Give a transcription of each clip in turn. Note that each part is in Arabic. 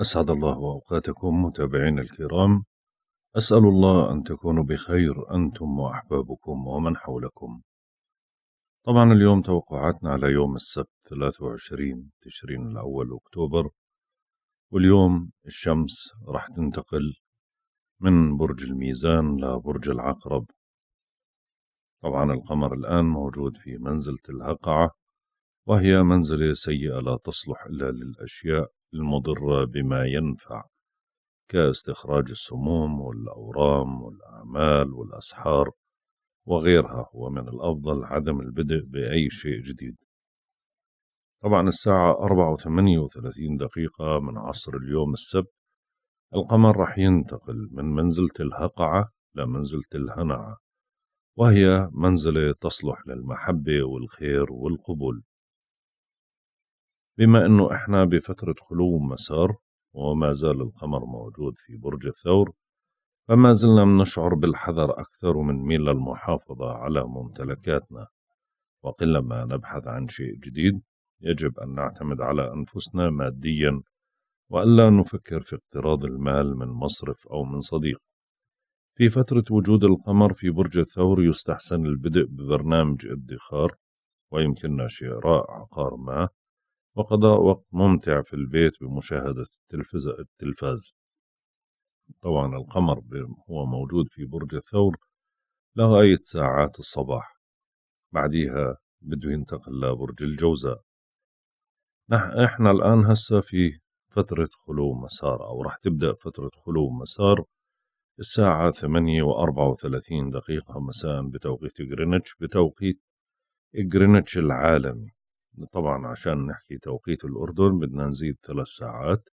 أسعد الله أوقاتكم متابعين الكرام أسأل الله أن تكونوا بخير أنتم وأحبابكم ومن حولكم طبعا اليوم توقعاتنا على يوم السبت 23 تشرين الأول أكتوبر واليوم الشمس راح تنتقل من برج الميزان لبرج العقرب طبعا القمر الآن موجود في منزلة الهقعة وهي منزلة سيئة لا تصلح إلا للأشياء المضرة بما ينفع كاستخراج السموم والأورام والأعمال والأسحار وغيرها ومن الأفضل عدم البدء بأي شيء جديد طبعا الساعة أربعة وثمانية وثلاثين دقيقة من عصر اليوم السبت القمر راح ينتقل من منزلة الهقعة لمنزلة الهنعة وهي منزلة تصلح للمحبة والخير والقبول بما أنه إحنا بفترة خلو مسار وما زال القمر موجود في برج الثور فما زلنا نشعر بالحذر أكثر ونميل للمحافظة على ممتلكاتنا وقلما نبحث عن شيء جديد يجب أن نعتمد على أنفسنا ماديا وألا نفكر في اقتراض المال من مصرف أو من صديق في فترة وجود القمر في برج الثور يستحسن البدء ببرنامج ادخار ويمكننا شراء عقار ما وقضاء وقت ممتع في البيت بمشاهدة التلفاز طبعا القمر هو موجود في برج الثور لغاية ساعات الصباح بعديها بده ينتقل لبرج الجوزاء احنا الآن هسه في فترة خلو مسار أو راح تبدأ فترة خلو مسار الساعة ثمانية وأربعة وثلاثين دقيقة مساء بتوقيت جرينتش بتوقيت جرينتش العالمي طبعا عشان نحكي توقيت الأردن بدنا نزيد ثلاث ساعات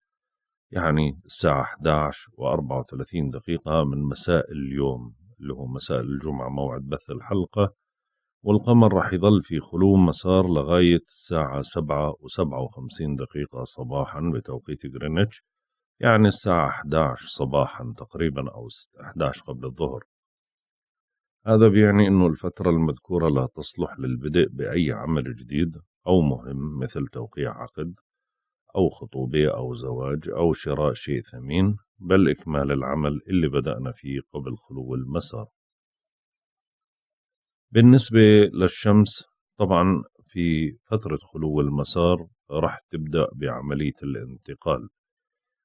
يعني الساعة 11 و34 دقيقة من مساء اليوم اللي هو مساء الجمعة موعد بث الحلقة والقمر راح يظل في خلو مسار لغاية الساعة 7 و57 دقيقة صباحا بتوقيت غرينتش يعني الساعة 11 صباحا تقريبا أو 11 قبل الظهر هذا بيعني أنه الفترة المذكورة لا تصلح للبدء بأي عمل جديد أو مهم مثل توقيع عقد أو خطوبة أو زواج أو شراء شيء ثمين بل إكمال العمل اللي بدأنا فيه قبل خلو المسار بالنسبة للشمس طبعا في فترة خلو المسار رح تبدأ بعملية الانتقال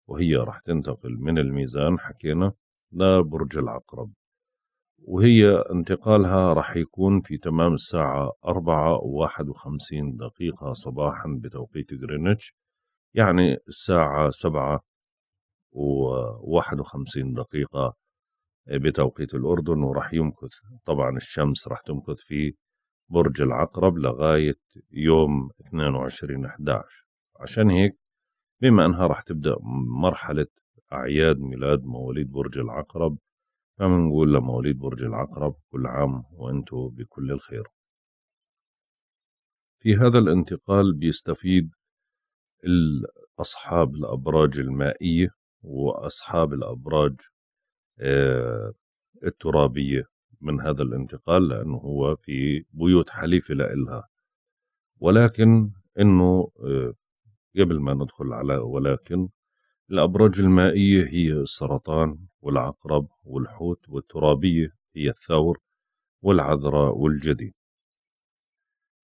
وهي رح تنتقل من الميزان حكينا لبرج العقرب وهي انتقالها رح يكون في تمام الساعة أربعة وواحد وخمسين دقيقة صباحا بتوقيت جرينتش يعني الساعة سبعة وواحد وخمسين دقيقة بتوقيت الأردن ورح يمكث طبعا الشمس رح تمكث في برج العقرب لغاية يوم 22 11 عشان هيك بما أنها رح تبدأ مرحلة أعياد ميلاد مواليد برج العقرب فمنقول لمواليد برج العقرب كل عام وأنتم بكل الخير في هذا الانتقال بيستفيد أصحاب الأبراج المائية وأصحاب الأبراج آه، الترابية من هذا الانتقال لأنه هو في بيوت حليفة لإلها ولكن أنه آه، قبل ما ندخل على ولكن الأبراج المائية هي السرطان والعقرب والحوت والترابية هي الثور والعذراء والجدي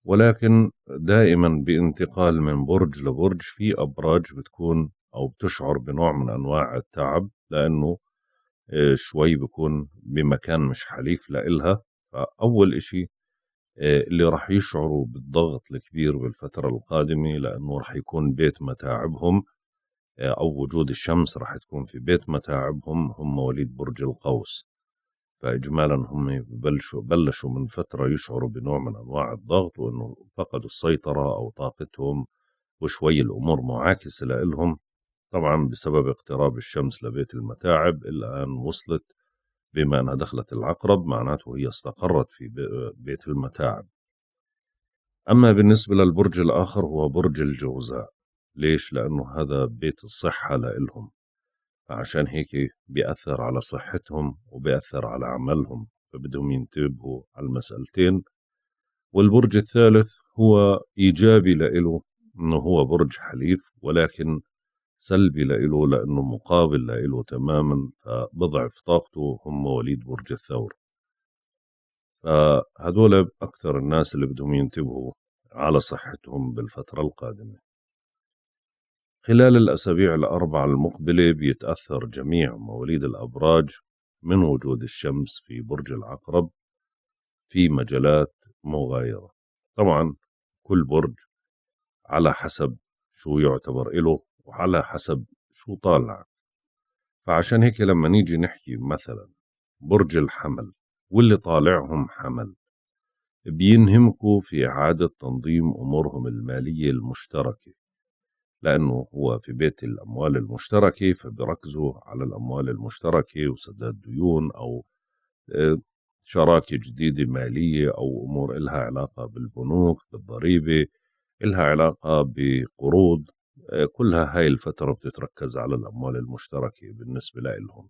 ولكن دائما بانتقال من برج لبرج في أبراج بتكون أو بتشعر بنوع من أنواع التعب لأنه آه، شوي بكون بمكان مش حليف لإلها فأول إشي آه، اللي راح يشعروا بالضغط الكبير بالفترة القادمة لأنه راح يكون بيت متاعبهم أو وجود الشمس راح تكون في بيت متاعبهم هم مواليد برج القوس فإجمالا هم بلشوا, بلشوا من فترة يشعروا بنوع من أنواع الضغط وأنه فقدوا السيطرة أو طاقتهم وشوي الأمور معاكسة لإلهم طبعا بسبب اقتراب الشمس لبيت المتاعب الآن وصلت بما أنها دخلت العقرب معناته هي استقرت في بيت المتاعب أما بالنسبة للبرج الآخر هو برج الجوزاء ليش؟ لأنه هذا بيت الصحة لإلهم فعشان هيك بيأثر على صحتهم وبيأثر على عملهم فبدهم ينتبهوا على المسألتين والبرج الثالث هو إيجابي لإله إنه هو برج حليف ولكن سلبي لإله لأنه مقابل لإله تماما فبضعف طاقته هم وليد برج الثور فهدول أكثر الناس اللي بدهم ينتبهوا على صحتهم بالفترة القادمة خلال الأسابيع الأربعة المقبلة بيتأثر جميع مواليد الأبراج من وجود الشمس في برج العقرب في مجالات مغايرة طبعا كل برج على حسب شو يعتبر إله وعلى حسب شو طالع فعشان هيك لما نيجي نحكي مثلا برج الحمل واللي طالعهم حمل بينهمكوا في إعادة تنظيم أمورهم المالية المشتركة لأنه هو في بيت الأموال المشتركة فبيركزوا على الأموال المشتركة وسداد ديون أو آه، شراكة جديدة مالية أو أمور إلها علاقة بالبنوك بالضريبة إلها علاقة بقروض آه، كلها هاي الفترة بتتركز على الأموال المشتركة بالنسبة لهم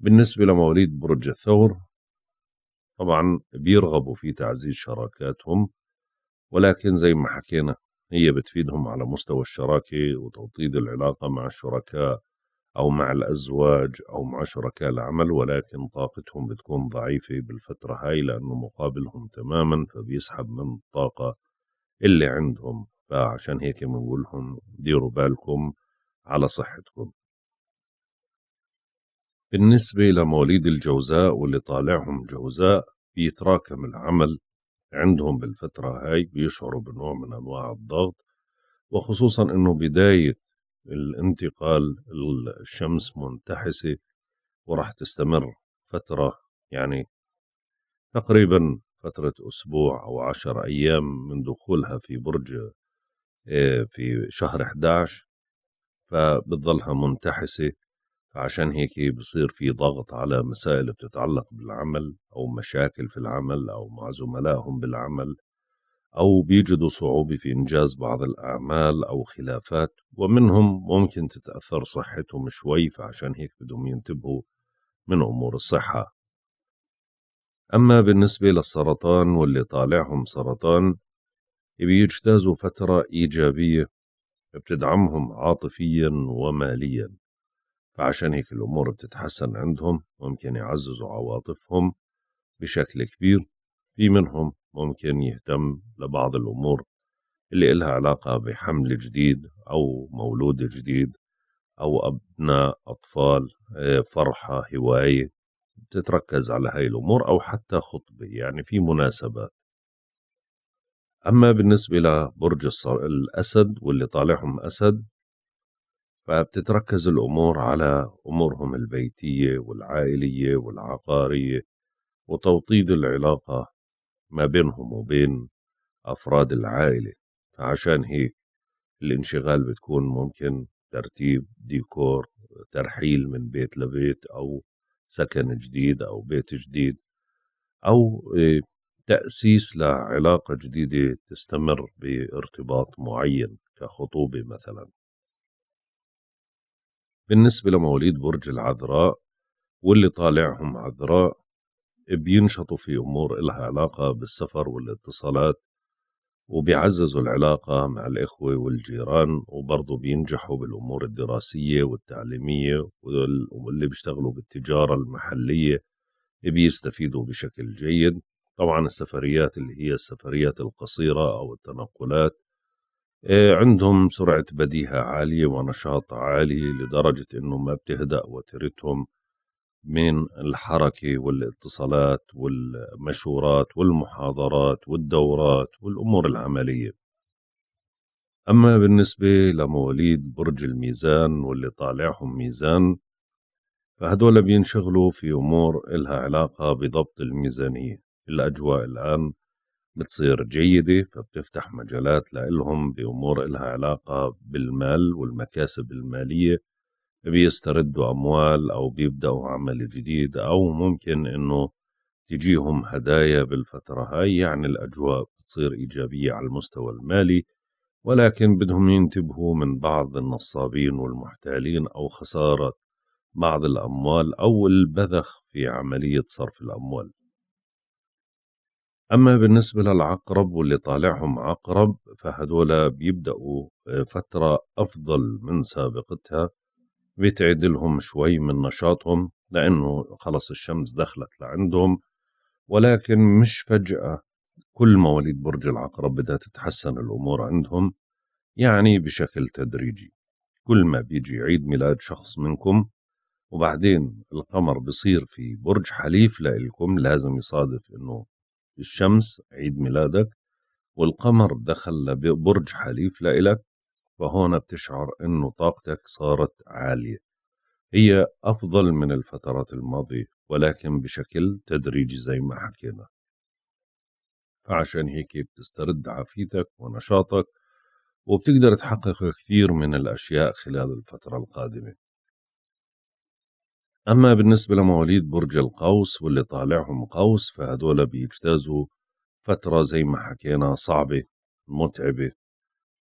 بالنسبة لمواليد برج الثور طبعا بيرغبوا في تعزيز شراكاتهم ولكن زي ما حكينا هي بتفيدهم على مستوى الشراكة وتوطيد العلاقة مع الشركاء أو مع الأزواج أو مع شركاء العمل ولكن طاقتهم بتكون ضعيفة بالفترة هاي لأنه مقابلهم تماما فبيسحب من الطاقة اللي عندهم فعشان هيك بنقولهم ديروا بالكم على صحتكم بالنسبة لمواليد الجوزاء واللي طالعهم جوزاء بيتراكم العمل عندهم بالفترة هاي بيشعروا بنوع من أنواع الضغط وخصوصا أنه بداية الانتقال الشمس منتحسة ورح تستمر فترة يعني تقريبا فترة أسبوع أو عشر أيام من دخولها في برج آه، في شهر 11 فبتظلها منتحسة عشان هيك بصير في ضغط على مسائل بتتعلق بالعمل أو مشاكل في العمل أو مع زملائهم بالعمل أو بيجدوا صعوبة في إنجاز بعض الأعمال أو خلافات ومنهم ممكن تتأثر صحتهم شوي فعشان هيك بدهم ينتبهوا من أمور الصحة أما بالنسبة للسرطان واللي طالعهم سرطان بيجتازوا فترة إيجابية بتدعمهم عاطفيا وماليا فعشان هيك الأمور بتتحسن عندهم ممكن يعززوا عواطفهم بشكل كبير في منهم ممكن يهتم لبعض الأمور اللي إلها علاقة بحمل جديد أو مولود جديد أو أبناء أطفال آه، فرحة هواية بتتركز على هاي الأمور أو حتى خطبة يعني في مناسبات أما بالنسبة لبرج الأسد واللي طالعهم أسد فبتتركز الأمور على أمورهم البيتية والعائلية والعقارية وتوطيد العلاقة ما بينهم وبين أفراد العائلة فعشان هيك الانشغال بتكون ممكن ترتيب ديكور ترحيل من بيت لبيت أو سكن جديد أو بيت جديد أو آه، تأسيس لعلاقة جديدة تستمر بارتباط معين كخطوبة مثلاً بالنسبة لمواليد برج العذراء واللي طالعهم عذراء بينشطوا في أمور إلها علاقة بالسفر والاتصالات وبيعززوا العلاقة مع الإخوة والجيران وبرضه بينجحوا بالأمور الدراسية والتعليمية واللي بيشتغلوا بالتجارة المحلية بيستفيدوا بشكل جيد طبعا السفريات اللي هي السفريات القصيرة أو التنقلات آه، عندهم سرعة بديهة عالية ونشاط عالي لدرجة إنه ما بتهدأ وترتهم من الحركة والاتصالات والمشورات والمحاضرات والدورات والأمور العملية أما بالنسبة لمواليد برج الميزان واللي طالعهم ميزان فهدول بينشغلوا في أمور إلها علاقة بضبط الميزانية الأجواء الآن بتصير جيدة فبتفتح مجالات لإلهم بأمور إلها علاقة بالمال والمكاسب المالية بيستردوا أموال أو بيبدأوا عمل جديد أو ممكن إنه تجيهم هدايا بالفترة هاي يعني الأجواء بتصير إيجابية على المستوى المالي ولكن بدهم ينتبهوا من بعض النصابين والمحتالين أو خسارة بعض الأموال أو البذخ في عملية صرف الأموال أما بالنسبة للعقرب واللي طالعهم عقرب فهدول بيبدأوا آه، فترة أفضل من سابقتها بتعدلهم شوي من نشاطهم لأنه خلص الشمس دخلت لعندهم ولكن مش فجأة كل مواليد برج العقرب بدها تتحسن الأمور عندهم يعني بشكل تدريجي كل ما بيجي عيد ميلاد شخص منكم وبعدين القمر بصير في برج حليف لإلكم لازم يصادف إنه الشمس عيد ميلادك والقمر دخل لبرج حليف لإلك فهون بتشعر إنه طاقتك صارت عالية هي أفضل من الفترات الماضية ولكن بشكل تدريجي زي ما حكينا فعشان هيك بتسترد عافيتك ونشاطك وبتقدر تحقق كثير من الأشياء خلال الفترة القادمة أما بالنسبة لمواليد برج القوس واللي طالعهم قوس فهدول بيجتازوا فترة زي ما حكينا صعبة متعبة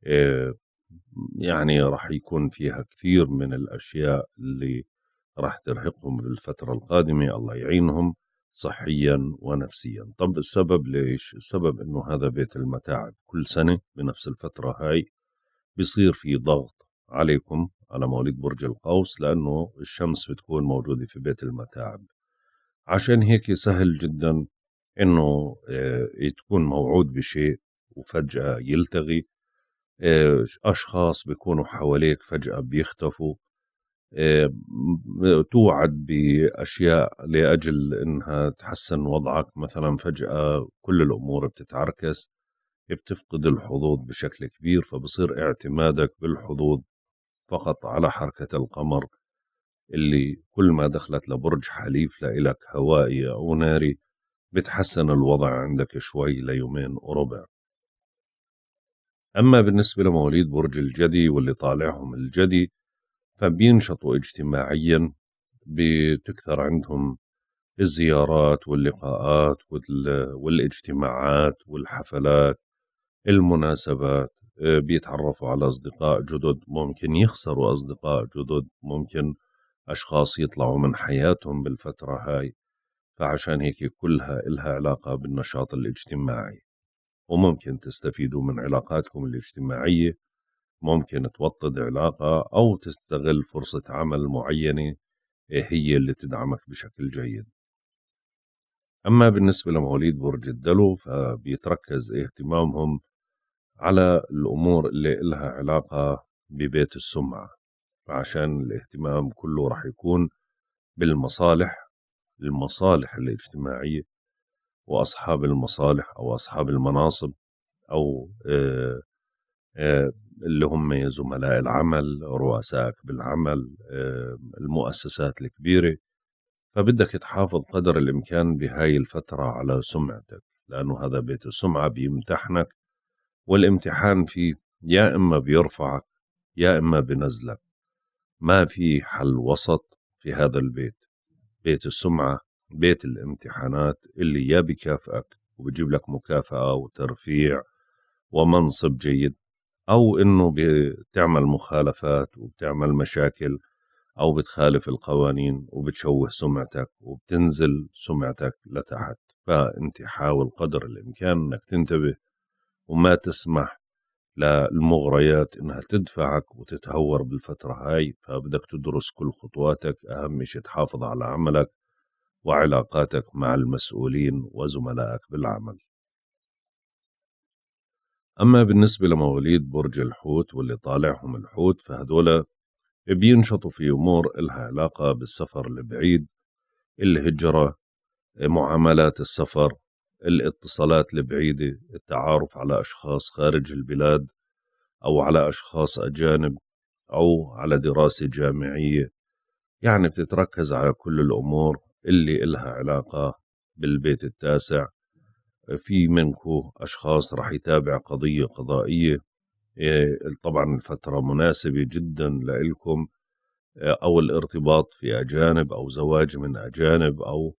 آه، يعني رح يكون فيها كثير من الأشياء اللي رح ترهقهم للفترة القادمة الله يعينهم صحيا ونفسيا طب السبب ليش السبب انه هذا بيت المتاعب كل سنة بنفس الفترة هاي بيصير في ضغط عليكم على مواليد برج القوس لأنه الشمس بتكون موجودة في بيت المتاعب عشان هيك سهل جدا إنه آه، تكون موعود بشيء وفجأة يلتغي آه، أشخاص بيكونوا حواليك فجأة بيختفوا آه، توعد بأشياء لأجل إنها تحسن وضعك مثلا فجأة كل الأمور بتتعركس بتفقد الحظوظ بشكل كبير فبصير اعتمادك بالحظوظ فقط على حركة القمر اللي كل ما دخلت لبرج حليف لإلك هوائي أو ناري بتحسن الوضع عندك شوي ليومين وربع أما بالنسبة لمواليد برج الجدي واللي طالعهم الجدي فبينشطوا اجتماعيا بتكثر عندهم الزيارات واللقاءات والاجتماعات والحفلات المناسبات بيتعرفوا على أصدقاء جدد ممكن يخسروا أصدقاء جدد ممكن أشخاص يطلعوا من حياتهم بالفترة هاي فعشان هيك كلها إلها علاقة بالنشاط الاجتماعي وممكن تستفيدوا من علاقاتكم الاجتماعية ممكن توطد علاقة أو تستغل فرصة عمل معينة إيه هي اللي تدعمك بشكل جيد أما بالنسبة لمواليد برج الدلو فبيتركز اهتمامهم على الأمور اللي إلها علاقة ببيت السمعة عشان الاهتمام كله رح يكون بالمصالح المصالح الاجتماعية وأصحاب المصالح أو أصحاب المناصب أو آه، آه، اللي هم زملاء العمل رؤسائك بالعمل آه، المؤسسات الكبيرة فبدك تحافظ قدر الإمكان بهاي الفترة على سمعتك لأنه هذا بيت السمعة بيمتحنك والامتحان فيه يا إما بيرفعك يا إما بنزلك ما في حل وسط في هذا البيت بيت السمعة بيت الامتحانات اللي يا بكافئك وبجيب لك مكافأة وترفيع ومنصب جيد أو إنه بتعمل مخالفات وبتعمل مشاكل أو بتخالف القوانين وبتشوه سمعتك وبتنزل سمعتك لتحت فأنت حاول قدر الإمكان إنك تنتبه وما تسمح للمغريات انها تدفعك وتتهور بالفترة هاي فبدك تدرس كل خطواتك اهم شيء تحافظ على عملك وعلاقاتك مع المسؤولين وزملائك بالعمل أما بالنسبة لمواليد برج الحوت واللي طالعهم الحوت فهدول بينشطوا في أمور إلها علاقة بالسفر البعيد الهجرة معاملات السفر الاتصالات البعيدة التعارف على أشخاص خارج البلاد أو على أشخاص أجانب أو على دراسة جامعية يعني بتتركز على كل الأمور اللي إلها علاقة بالبيت التاسع في منكو أشخاص رح يتابع قضية قضائية إيه، طبعا الفترة مناسبة جدا لإلكم أو الارتباط في أجانب أو زواج من أجانب أو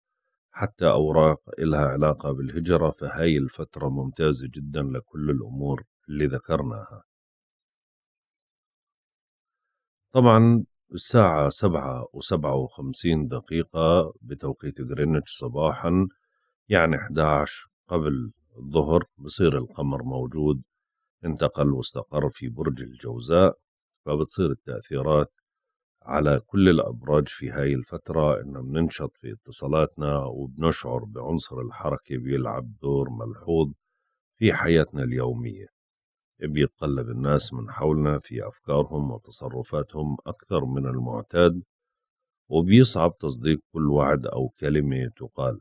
حتى أوراق إلها علاقة بالهجرة فهاي الفترة ممتازة جدا لكل الأمور اللي ذكرناها طبعا الساعة سبعة وسبعة وخمسين دقيقة بتوقيت غرينتش صباحا يعني 11 قبل الظهر بصير القمر موجود انتقل واستقر في برج الجوزاء فبتصير التأثيرات على كل الأبراج في هاي الفترة إنه بننشط في اتصالاتنا وبنشعر بعنصر الحركة بيلعب دور ملحوظ في حياتنا اليومية بيتقلب الناس من حولنا في أفكارهم وتصرفاتهم أكثر من المعتاد وبيصعب تصديق كل وعد أو كلمة تقال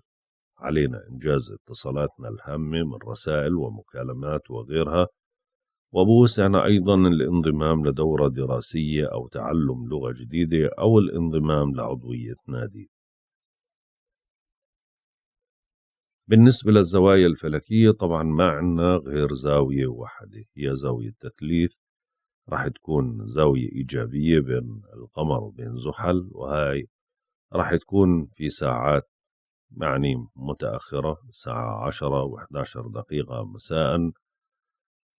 علينا إنجاز اتصالاتنا الهامة من رسائل ومكالمات وغيرها وبوسعنا أيضا الانضمام لدورة دراسية أو تعلم لغة جديدة أو الانضمام لعضوية نادي بالنسبة للزوايا الفلكية طبعا ما عندنا غير زاوية واحدة هي زاوية التثليث راح تكون زاوية إيجابية بين القمر وبين زحل وهاي راح تكون في ساعات يعني متأخرة الساعة عشرة وحداشر دقيقة مساء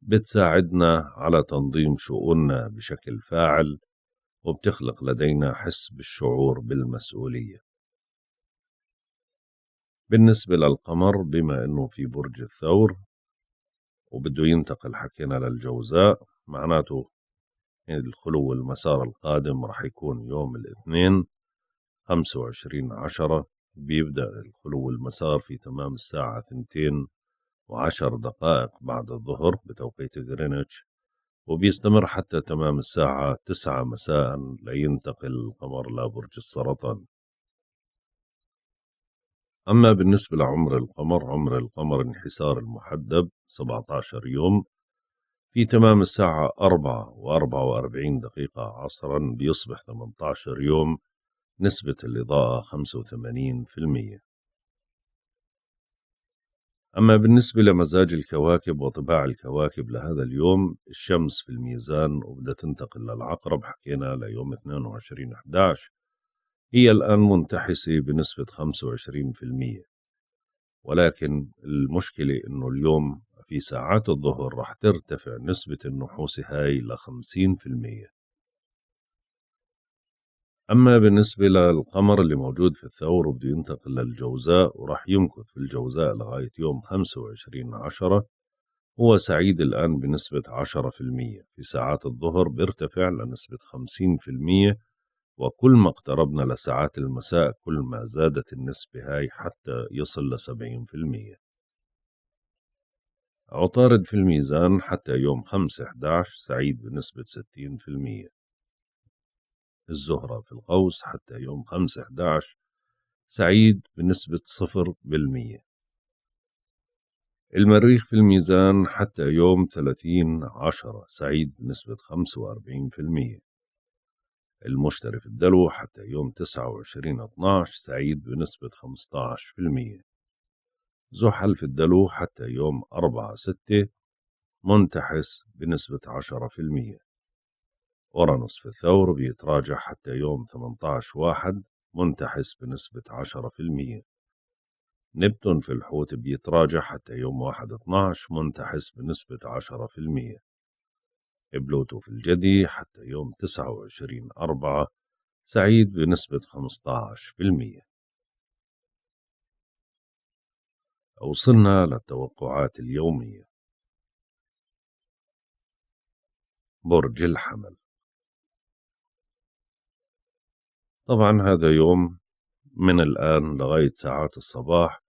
بتساعدنا على تنظيم شؤوننا بشكل فاعل وبتخلق لدينا حس بالشعور بالمسؤولية بالنسبة للقمر بما أنه في برج الثور وبده ينتقل حكينا للجوزاء معناته الخلو المسار القادم رح يكون يوم الاثنين 25 عشرة بيبدأ الخلو المسار في تمام الساعة 2 وعشر دقائق بعد الظهر بتوقيت غرينتش وبيستمر حتى تمام الساعة تسعة مساء لينتقل القمر لبرج السرطان أما بالنسبة لعمر القمر عمر القمر انحسار المحدب 17 يوم في تمام الساعة 4 و44 دقيقة عصرا بيصبح 18 يوم نسبة الإضاءة 85% أما بالنسبة لمزاج الكواكب وطباع الكواكب لهذا اليوم الشمس في الميزان وبدها تنتقل للعقرب حكينا ليوم 22 11 هي الآن منتحسة بنسبة 25% ولكن المشكلة إنه اليوم في ساعات الظهر رح ترتفع نسبة النحوس هاي ل 50% أما بالنسبة للقمر اللي موجود في الثور وبده ينتقل للجوزاء وراح يمكث في الجوزاء لغاية يوم 25 عشرة هو سعيد الآن بنسبة 10% في ساعات الظهر بيرتفع لنسبة 50% وكل ما اقتربنا لساعات المساء كل ما زادت النسبة هاي حتى يصل لسبعين في المية عطارد في الميزان حتى يوم خمسة 11 سعيد بنسبة ستين في المية الزهرة في القوس حتى يوم 5 11 سعيد بنسبة 0% المريخ في الميزان حتى يوم 30 10 سعيد بنسبة 45% المشتري في الدلو حتى يوم 29 12 سعيد بنسبة 15% زحل في الدلو حتى يوم 4 6 منتحس بنسبة 10% أورانوس في الثور بيتراجع حتى يوم 18 واحد منتحس بنسبة 10% نبتون في الحوت بيتراجع حتى يوم 1 12 منتحس بنسبة 10% بلوتو في الجدي حتى يوم 29 أربعة سعيد بنسبة 15% وصلنا للتوقعات اليومية برج الحمل طبعا هذا يوم من الآن لغاية ساعات الصباح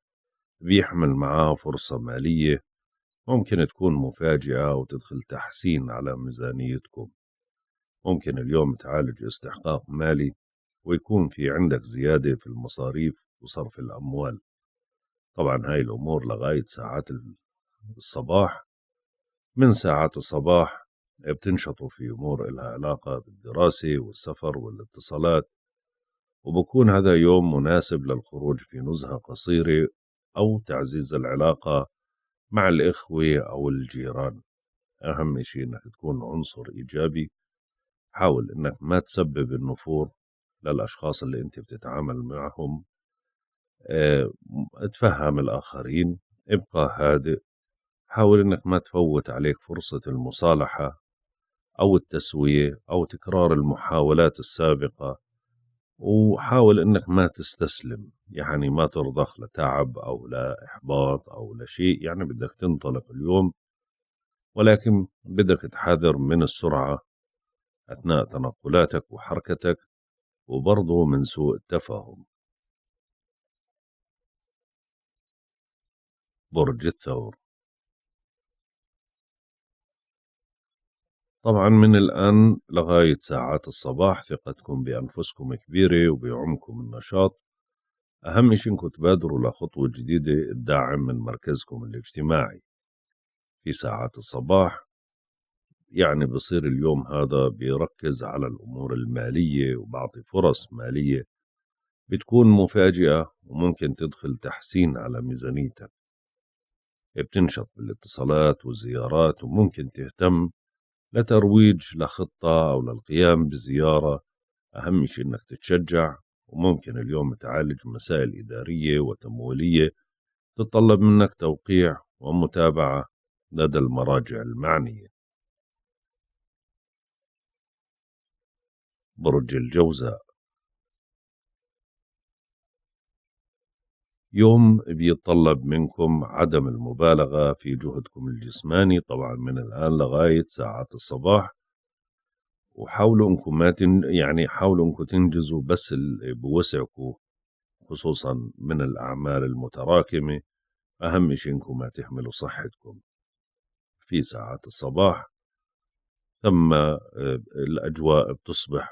بيحمل معاه فرصة مالية ممكن تكون مفاجئة وتدخل تحسين على ميزانيتكم ممكن اليوم تعالج استحقاق مالي ويكون في عندك زيادة في المصاريف وصرف الأموال طبعا هاي الأمور لغاية ساعات الصباح من ساعات الصباح بتنشطوا في أمور إلها علاقة بالدراسة والسفر والاتصالات وبكون هذا يوم مناسب للخروج في نزهة قصيرة أو تعزيز العلاقة مع الإخوة أو الجيران أهم شيء إنك تكون عنصر إيجابي حاول إنك ما تسبب النفور للأشخاص اللي أنت بتتعامل معهم آه، اتفهم الآخرين ابقى هادئ حاول إنك ما تفوت عليك فرصة المصالحة أو التسوية أو تكرار المحاولات السابقة وحاول انك ما تستسلم يعني ما ترضخ لتعب او لاحباط او لشيء يعني بدك تنطلق اليوم ولكن بدك تحذر من السرعه اثناء تنقلاتك وحركتك وبرضه من سوء التفاهم برج الثور طبعا من الآن لغاية ساعات الصباح ثقتكم بأنفسكم كبيرة وبعمكم النشاط أهم شيء إنكم تبادروا لخطوة جديدة الدعم من مركزكم الاجتماعي في ساعات الصباح يعني بصير اليوم هذا بيركز على الأمور المالية وبعطي فرص مالية بتكون مفاجئة وممكن تدخل تحسين على ميزانيتك بتنشط بالاتصالات والزيارات وممكن تهتم لترويج لخطة أو للقيام بزيارة أهم شيء أنك تتشجع وممكن اليوم تعالج مسائل إدارية وتمويلية تتطلب منك توقيع ومتابعة لدى المراجع المعنية برج الجوزاء يوم بيتطلب منكم عدم المبالغة في جهدكم الجسماني طبعا من الآن لغاية ساعات الصباح وحاولوا انكم ما تن يعني حاولوا انكم تنجزوا بس اللي بوسعكم خصوصا من الأعمال المتراكمة أهم شيء انكم ما تحملوا صحتكم في ساعات الصباح ثم آه، الأجواء بتصبح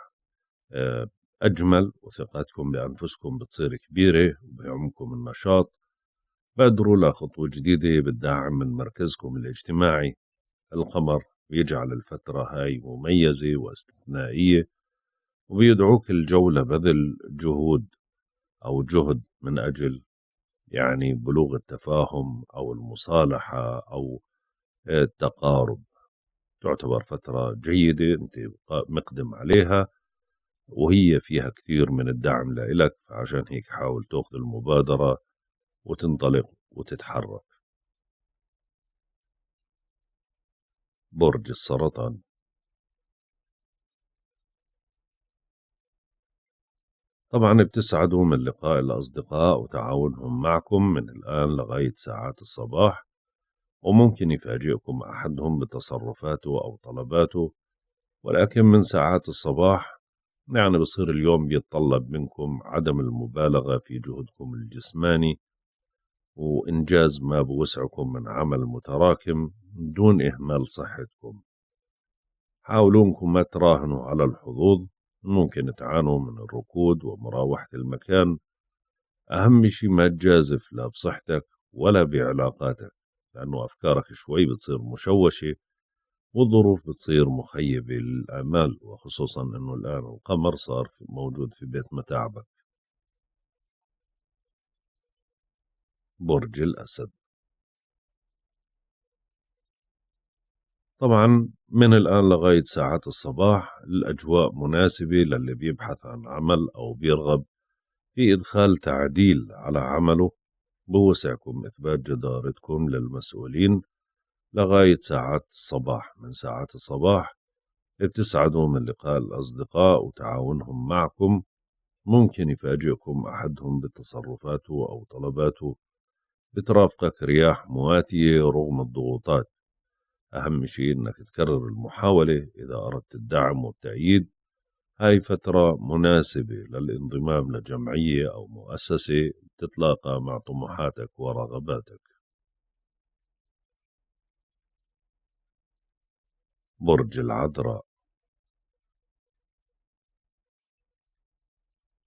آه، أجمل وثقتكم بأنفسكم بتصير كبيرة وبيعمكم النشاط بادروا لخطوة جديدة بالدعم من مركزكم الاجتماعي القمر بيجعل الفترة هاي مميزة واستثنائية وبيدعوك الجولة بذل جهود أو جهد من أجل يعني بلوغ التفاهم أو المصالحة أو آه، التقارب تعتبر فترة جيدة أنت مقدم عليها وهي فيها كثير من الدعم لإلك فعشان هيك حاول تاخذ المبادرة وتنطلق وتتحرك برج السرطان طبعا بتسعدوا من لقاء الأصدقاء وتعاونهم معكم من الآن لغاية ساعات الصباح وممكن يفاجئكم أحدهم بتصرفاته أو طلباته ولكن من ساعات الصباح يعني بصير اليوم بيتطلب منكم عدم المبالغة في جهدكم الجسماني وإنجاز ما بوسعكم من عمل متراكم دون إهمال صحتكم حاولوا انكم ما تراهنوا على الحظوظ ممكن تعانوا من الركود ومراوحة المكان أهم شي ما تجازف لا بصحتك ولا بعلاقاتك لأنه أفكارك شوي بتصير مشوشة والظروف بتصير مخيبة للآمال وخصوصا أنه الآن القمر صار موجود في بيت متاعبك برج الأسد طبعا من الآن لغاية ساعات الصباح الأجواء مناسبة للي بيبحث عن عمل أو بيرغب في إدخال تعديل على عمله بوسعكم إثبات جدارتكم للمسؤولين لغاية ساعات الصباح من ساعات الصباح بتسعدوا من لقاء الأصدقاء وتعاونهم معكم ممكن يفاجئكم أحدهم بتصرفاته أو طلباته بترافقك رياح مواتية رغم الضغوطات أهم شيء إنك تكرر المحاولة إذا أردت الدعم والتأييد هاي فترة مناسبة للانضمام لجمعية أو مؤسسة تتلاقى مع طموحاتك ورغباتك برج العذراء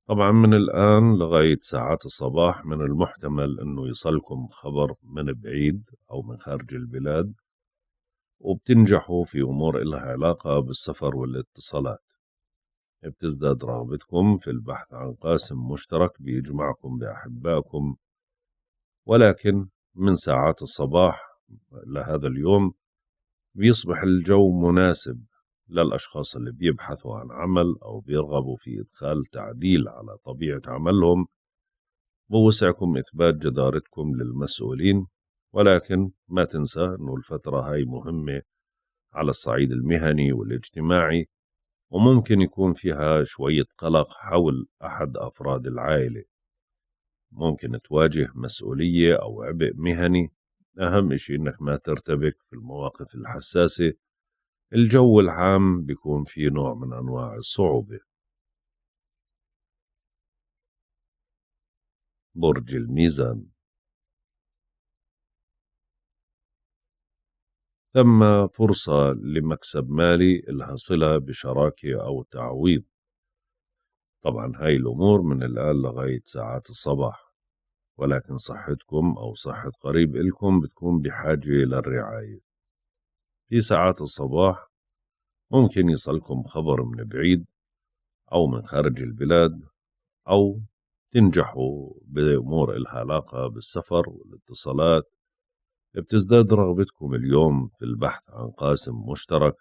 طبعا من الآن لغاية ساعات الصباح من المحتمل أنه يصلكم خبر من بعيد أو من خارج البلاد وبتنجحوا في أمور إلها علاقة بالسفر والاتصالات بتزداد رغبتكم في البحث عن قاسم مشترك بيجمعكم بأحبائكم ولكن من ساعات الصباح لهذا اليوم بيصبح الجو مناسب للأشخاص اللي بيبحثوا عن عمل أو بيرغبوا في إدخال تعديل على طبيعة عملهم بوسعكم إثبات جدارتكم للمسؤولين ولكن ما تنسى أنه الفترة هاي مهمة على الصعيد المهني والاجتماعي وممكن يكون فيها شوية قلق حول أحد أفراد العائلة ممكن تواجه مسؤولية أو عبء مهني أهم إشي إنك ما ترتبك في المواقف الحساسة الجو العام بيكون فيه نوع من أنواع الصعوبة برج الميزان ثم فرصة لمكسب مالي إلها صلة بشراكة أو تعويض طبعا هاي الأمور من الآن لغاية ساعات الصباح ولكن صحتكم أو صحة قريب إلكم بتكون بحاجة للرعاية في ساعات الصباح ممكن يصلكم خبر من بعيد أو من خارج البلاد أو تنجحوا بأمور إلها علاقة بالسفر والاتصالات بتزداد رغبتكم اليوم في البحث عن قاسم مشترك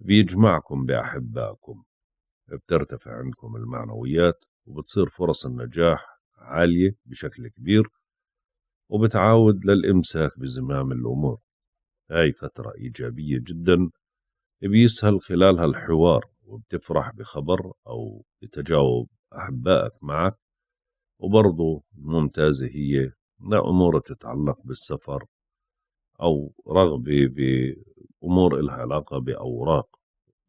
بيجمعكم بأحبائكم بترتفع عندكم المعنويات وبتصير فرص النجاح عالية بشكل كبير وبتعاود للإمساك بزمام الأمور هاي فترة إيجابية جدا بيسهل خلالها الحوار وبتفرح بخبر أو بتجاوب أحبائك معك وبرضو ممتازة هي لأمور تتعلق بالسفر أو رغبة بأمور إلها علاقة بأوراق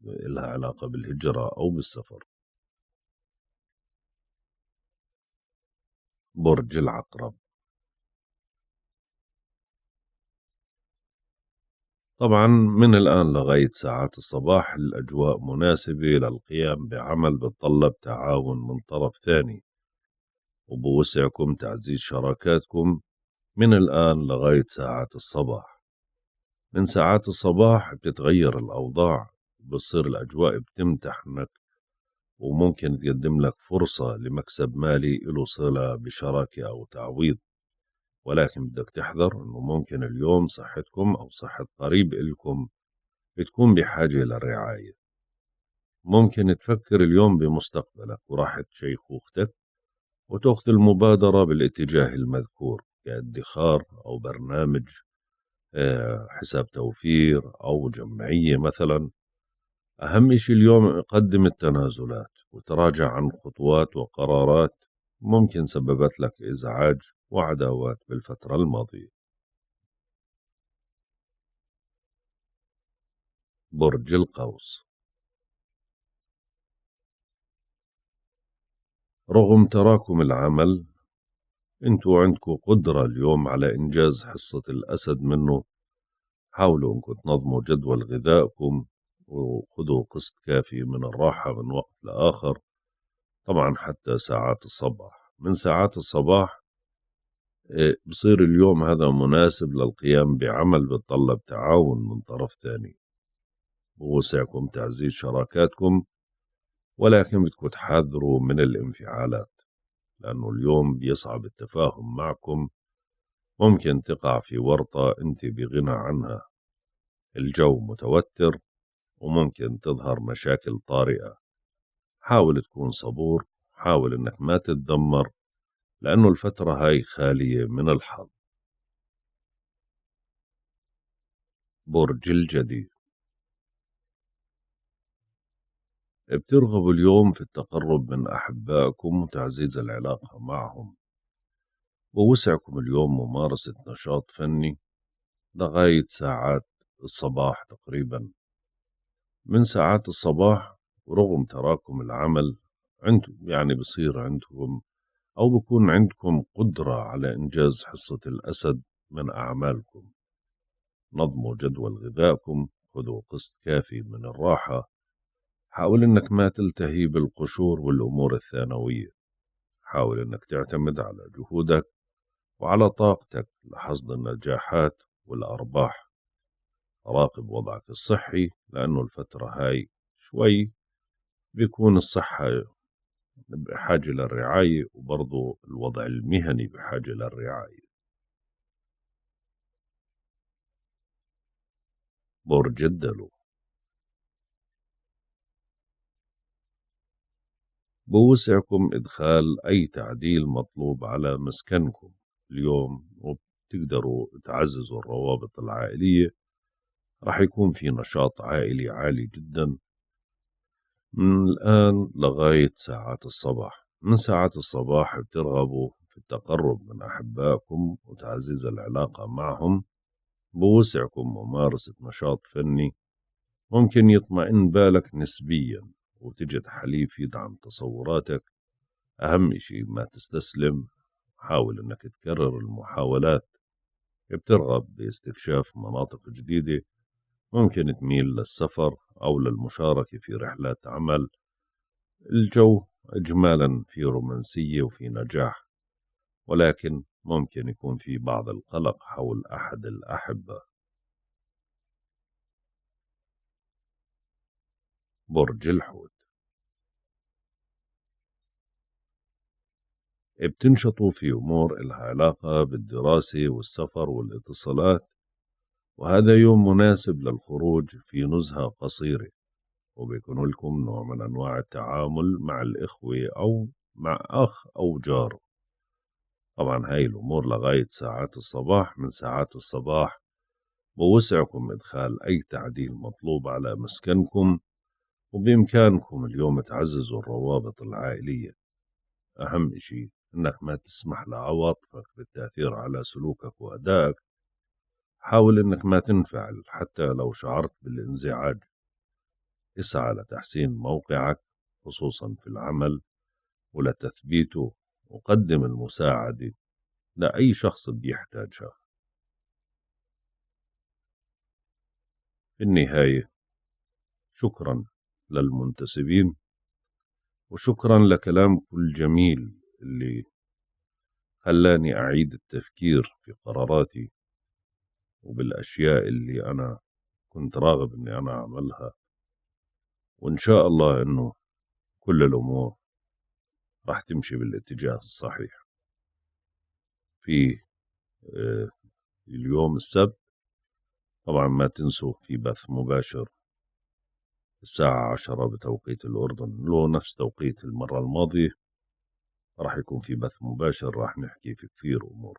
إلها علاقة بالهجرة أو بالسفر برج العقرب طبعا من الآن لغاية ساعات الصباح الأجواء مناسبة للقيام بعمل بتطلب تعاون من طرف ثاني وبوسعكم تعزيز شراكاتكم من الآن لغاية ساعات الصباح من ساعات الصباح بتتغير الأوضاع بتصير الأجواء بتمتحنك وممكن تقدم لك فرصة لمكسب مالي له صلة بشراكة أو تعويض ولكن بدك تحذر أنه ممكن اليوم صحتكم أو صحة قريب إلكم بتكون بحاجة للرعاية ممكن تفكر اليوم بمستقبلك وراحة شيخوختك وتأخذ المبادرة بالاتجاه المذكور كادخار أو برنامج آه، حساب توفير أو جمعية مثلا أهم إشي اليوم قدم التنازلات وتراجع عن خطوات وقرارات ممكن سببت لك إزعاج وعداوات بالفترة الماضية برج القوس رغم تراكم العمل انتو عندكو قدرة اليوم على إنجاز حصة الأسد منه حاولوا أنكم تنظموا جدول غذائكم وخذوا قسط كافي من الراحة من وقت لآخر طبعا حتى ساعات الصباح من ساعات الصباح آه، بصير اليوم هذا مناسب للقيام بعمل بتطلب تعاون من طرف تاني بوسعكم تعزيز شراكاتكم ولكن بدكم تحذروا من الانفعالات لأنه اليوم بيصعب التفاهم معكم ممكن تقع في ورطة أنت بغنى عنها الجو متوتر وممكن تظهر مشاكل طارئة حاول تكون صبور حاول انك ما تتذمر لأنه الفترة هاي خالية من الحظ برج الجدي بترغب اليوم في التقرب من أحبائكم وتعزيز العلاقة معهم ووسعكم اليوم ممارسة نشاط فني لغاية ساعات الصباح تقريبا من ساعات الصباح ورغم تراكم العمل عندهم يعني بصير عندهم أو بكون عندكم قدرة على إنجاز حصة الأسد من أعمالكم نظموا جدول غذائكم خذوا قسط كافي من الراحة حاول إنك ما تلتهي بالقشور والأمور الثانوية حاول إنك تعتمد على جهودك وعلى طاقتك لحصد النجاحات والأرباح راقب وضعك الصحي لأنه الفترة هاي شوي بيكون الصحة بحاجة للرعاية وبرضو الوضع المهني بحاجة للرعاية برج الدلو بوسعكم إدخال أي تعديل مطلوب على مسكنكم اليوم وبتقدروا تعززوا الروابط العائلية راح يكون في نشاط عائلي عالي جدا من الآن لغاية ساعات الصباح من ساعات الصباح بترغبوا في التقرب من أحبائكم وتعزيز العلاقة معهم بوسعكم ممارسة نشاط فني ممكن يطمئن بالك نسبيا وتجد حليف يدعم تصوراتك أهم شيء ما تستسلم حاول أنك تكرر المحاولات بترغب باستكشاف مناطق جديدة ممكن تميل للسفر أو للمشاركة في رحلات عمل الجو إجمالا في رومانسية وفي نجاح ولكن ممكن يكون في بعض القلق حول أحد الأحبة برج الحوت بتنشطوا في أمور إلها علاقة بالدراسة والسفر والاتصالات وهذا يوم مناسب للخروج في نزهة قصيرة وبيكون لكم نوع من أنواع التعامل مع الإخوة أو مع أخ أو جار طبعا هاي الأمور لغاية ساعات الصباح من ساعات الصباح بوسعكم إدخال أي تعديل مطلوب على مسكنكم وبإمكانكم اليوم تعززوا الروابط العائلية أهم إشي إنك ما تسمح لعواطفك بالتأثير على سلوكك وأدائك حاول إنك ما تنفعل حتى لو شعرت بالانزعاج اسعى لتحسين موقعك خصوصا في العمل ولتثبيته وقدم المساعدة لأي شخص بيحتاجها في النهاية شكرا للمنتسبين وشكرا لكلامكم الجميل اللي خلاني أعيد التفكير في قراراتي وبالاشياء اللي انا كنت راغب اني انا اعملها وان شاء الله انه كل الامور راح تمشي بالاتجاه الصحيح في آه، اليوم السبت طبعا ما تنسوا في بث مباشر الساعة عشرة بتوقيت الأردن لو نفس توقيت المرة الماضية راح يكون في بث مباشر راح نحكي في كثير أمور